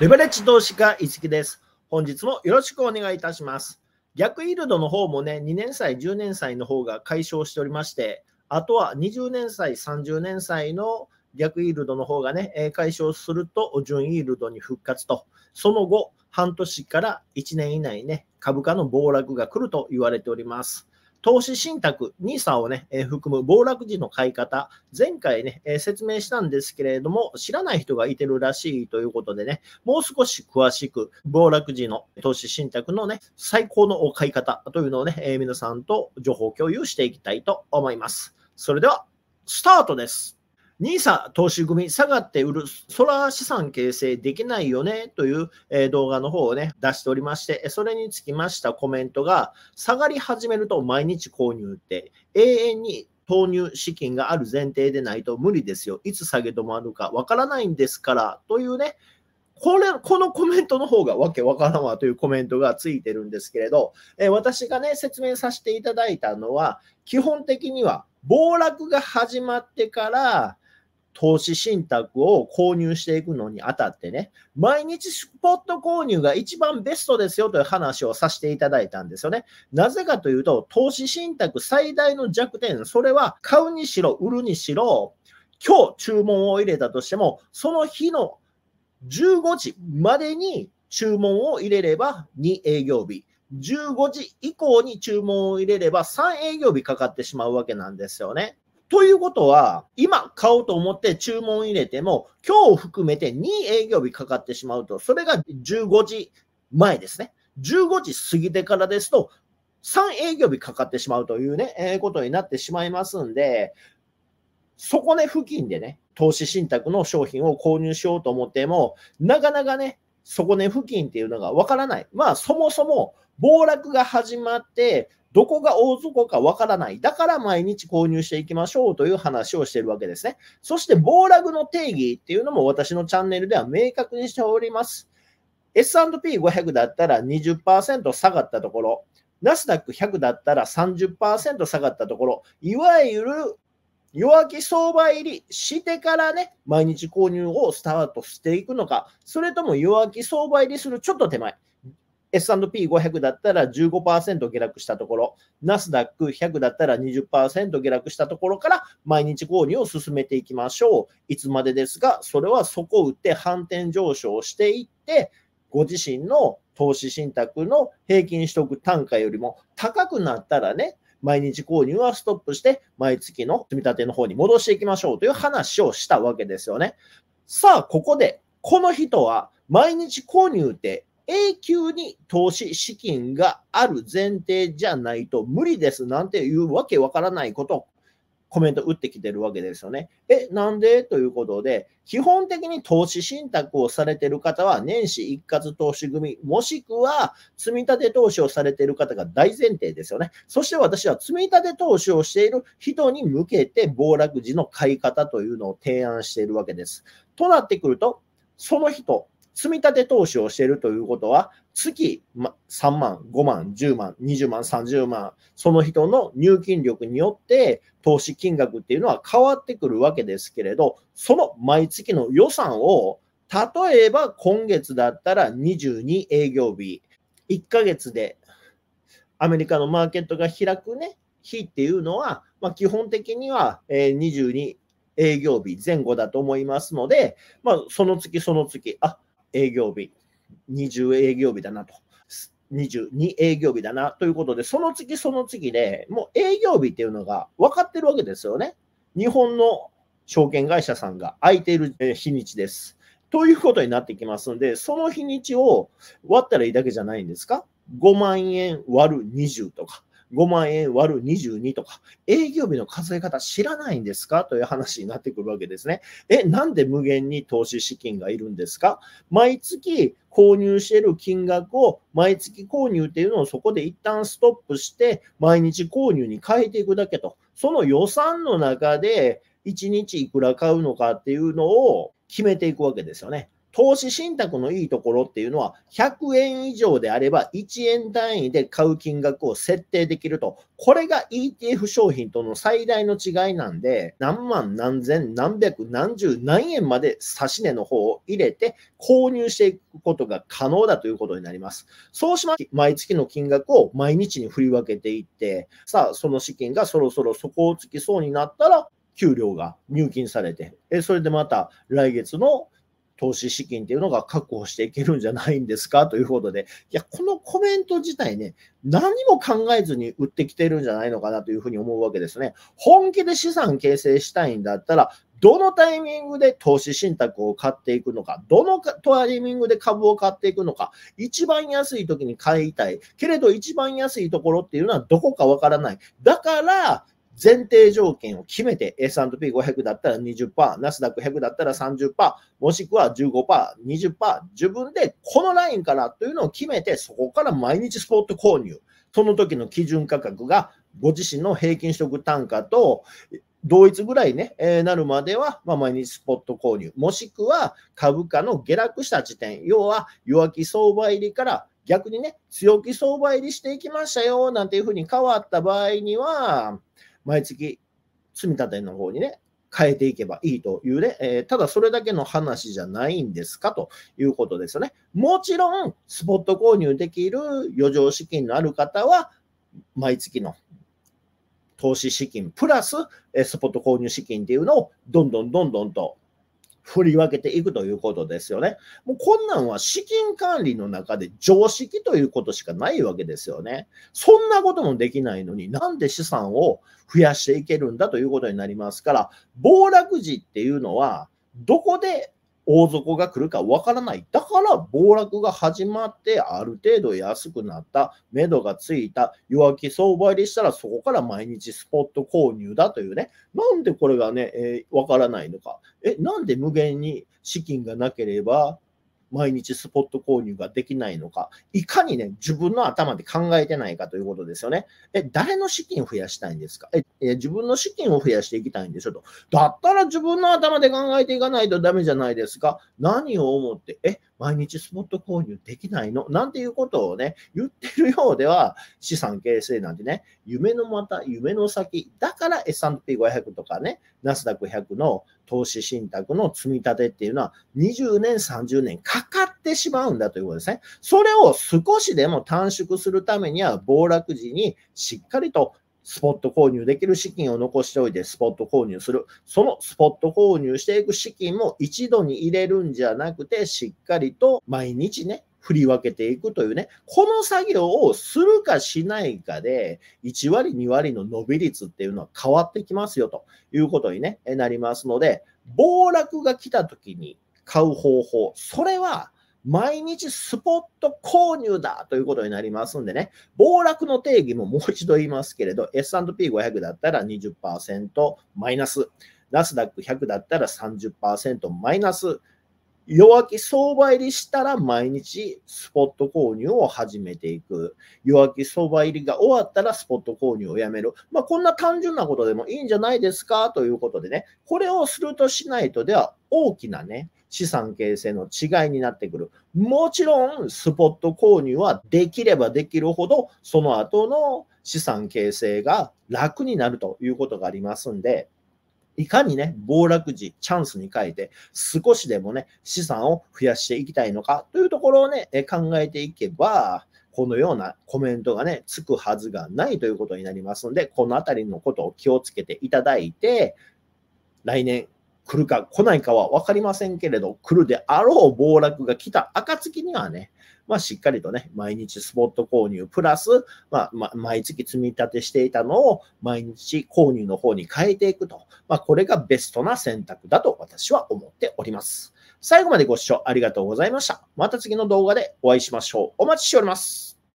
レバレッジ投資家、一つです。本日もよろしくお願いいたします。逆イールドの方もね、2年債、10年債の方が解消しておりまして、あとは20年債、30年債の逆イールドの方がね、解消すると、純イールドに復活と、その後、半年から1年以内ね、株価の暴落が来ると言われております。投資信託、NISA をね、えー、含む暴落時の買い方、前回ね、えー、説明したんですけれども、知らない人がいてるらしいということでね、もう少し詳しく、暴落時の投資信託のね、最高の買い方というのをね、えー、皆さんと情報共有していきたいと思います。それでは、スタートです。NISA 投資組下がって売る空資産形成できないよねという、え動画の方をね、出しておりまして、それにつきましたコメントが、下がり始めると毎日購入って、永遠に投入資金がある前提でないと無理ですよ。いつ下げ止まるかわからないんですから、というね、これ、このコメントの方がわけわからんわというコメントがついてるんですけれど、え私がね、説明させていただいたのは、基本的には暴落が始まってから、投資信託を購入していくのにあたってね、毎日スポット購入が一番ベストですよという話をさせていただいたんですよね。なぜかというと、投資信託最大の弱点、それは買うにしろ、売るにしろ、今日注文を入れたとしても、その日の15時までに注文を入れれば2営業日。15時以降に注文を入れれば3営業日かかってしまうわけなんですよね。ということは、今買おうと思って注文入れても、今日を含めて2営業日かかってしまうと、それが15時前ですね。15時過ぎてからですと、3営業日かかってしまうというね、えー、ことになってしまいますんで、そこね、付近でね、投資信託の商品を購入しようと思っても、なかなかね、そこね、付近っていうのがわからない。まあ、そもそも暴落が始まって、どこが大底かわからない。だから毎日購入していきましょうという話をしているわけですね。そして暴落の定義っていうのも私のチャンネルでは明確にしております。S&P500 だったら20%下がったところ、ナスダック100だったら30%下がったところ、いわゆる弱気相場入りしてからね、毎日購入をスタートしていくのか、それとも弱気相場入りするちょっと手前、S&P500 だったら15%下落したところ、ナスダック100だったら20%下落したところから毎日購入を進めていきましょう。いつまでですが、それは底を打って反転上昇していって、ご自身の投資信託の平均取得単価よりも高くなったらね、毎日購入はストップして、毎月の積み立ての方に戻していきましょうという話をしたわけですよね。さあ、ここで、この人は毎日購入って永久に投資資金がある前提じゃないと無理ですなんていうわけわからないことコメント打ってきてるわけですよね。え、なんでということで、基本的に投資信託をされてる方は年始一括投資組、もしくは積立投資をされてる方が大前提ですよね。そして私は積立投資をしている人に向けて暴落時の買い方というのを提案しているわけです。となってくると、その人、積み立て投資をしているということは、月3万、5万、10万、20万、30万、その人の入金力によって投資金額っていうのは変わってくるわけですけれど、その毎月の予算を、例えば今月だったら22営業日、1ヶ月でアメリカのマーケットが開くね、日っていうのは、まあ、基本的には22営業日前後だと思いますので、まあ、その月その月、あ営業日、20営業日だなと。22営業日だなということで、その次その次で、もう営業日っていうのが分かってるわけですよね。日本の証券会社さんが空いている日にちです。ということになってきますので、その日にちを割ったらいいだけじゃないんですか ?5 万円割る20とか、5万円割る22とか、営業日の数え方知らないんですかという話になってくるわけですね。え、なんで無限に投資資金がいるんですか毎月購入している金額を、毎月購入っていうのをそこで一旦ストップして、毎日購入に変えていくだけと。その予算の中で、1日いくら買うのかっていうのを決めていくわけですよね。投資信託のいいところっていうのは、100円以上であれば1円単位で買う金額を設定できると。これが ETF 商品との最大の違いなんで、何万何千何百何十何円まで指値の方を入れて購入していくことが可能だということになります。そうします。毎月の金額を毎日に振り分けていって、さあ、その資金がそろそろ底をつきそうになったら、給料が入金されて、それでまた来月の投資資金っていうのが確保していけるんじゃないんですかということで、いや、このコメント自体ね、何も考えずに売ってきてるんじゃないのかなというふうに思うわけですね。本気で資産形成したいんだったら、どのタイミングで投資信託を買っていくのか、どのタイミングで株を買っていくのか、一番安い時に買いたい。けれど一番安いところっていうのはどこかわからない。だから、前提条件を決めて S&P500 だったら20%、ナスダック100だったら30%、もしくは15%、20%、自分でこのラインからというのを決めて、そこから毎日スポット購入。その時の基準価格がご自身の平均取得単価と同一ぐらいね、えー、なるまでは、まあ、毎日スポット購入、もしくは株価の下落した時点、要は弱気相場入りから逆にね、強気相場入りしていきましたよ、なんていうふうに変わった場合には、毎月積み立ての方にね、変えていけばいいというね、えー、ただそれだけの話じゃないんですかということですよね。もちろん、スポット購入できる余剰資金のある方は、毎月の投資資金プラス、スポット購入資金っていうのをどんどんどんどんと振り分けていくということですよね。もうこんなんは資金管理の中で常識ということしかないわけですよね。そんなこともできないのになんで資産を増やしていけるんだということになりますから、暴落時っていうのは、どこで大底が来るかわからない。だから暴落が始まってある程度安くなった、目処がついた、弱気相場入りしたらそこから毎日スポット購入だというね。なんでこれがね、わ、えー、からないのか。え、なんで無限に資金がなければ毎日スポット購入ができないのか、いかにね、自分の頭で考えてないかということですよね。え、誰の資金を増やしたいんですかええ、自分の資金を増やしていきたいんでしょと。だったら自分の頭で考えていかないとダメじゃないですか。何を思って、え、毎日スポット購入できないのなんていうことをね、言ってるようでは、資産形成なんてね、夢のまた夢の先、だから S&P500 とかね、ナスダック100の投資信託の積み立てっていうのは、20年、30年かかってしまうんだということですね。それを少しでも短縮するためには、暴落時にしっかりとスポット購入できる資金を残しておいてスポット購入する。そのスポット購入していく資金も一度に入れるんじゃなくて、しっかりと毎日ね、振り分けていくというね、この作業をするかしないかで、1割、2割の伸び率っていうのは変わってきますよということに、ね、なりますので、暴落が来た時に買う方法、それは毎日スポット購入だということになりますんでね、暴落の定義ももう一度言いますけれど、S&P500 だったら20%マイナス、ナスダック100だったら30%マイナス、弱気相場入りしたら毎日スポット購入を始めていく。弱気相場入りが終わったらスポット購入をやめる。まあ、こんな単純なことでもいいんじゃないですかということでね、これをするとしないとでは大きなね、資産形成の違いになってくる。もちろん、スポット購入はできればできるほど、その後の資産形成が楽になるということがありますんで、いかにね、暴落時、チャンスに変えて、少しでもね、資産を増やしていきたいのかというところをね、考えていけば、このようなコメントがね、つくはずがないということになりますので、このあたりのことを気をつけていただいて、来年来るか来ないかは分かりませんけれど、来るであろう暴落が来た暁にはね、まあ、しっかりとね、毎日スポット購入プラス、まあ、まあ、毎月積み立てしていたのを毎日購入の方に変えていくと。まあ、これがベストな選択だと私は思っております。最後までご視聴ありがとうございました。また次の動画でお会いしましょう。お待ちしております。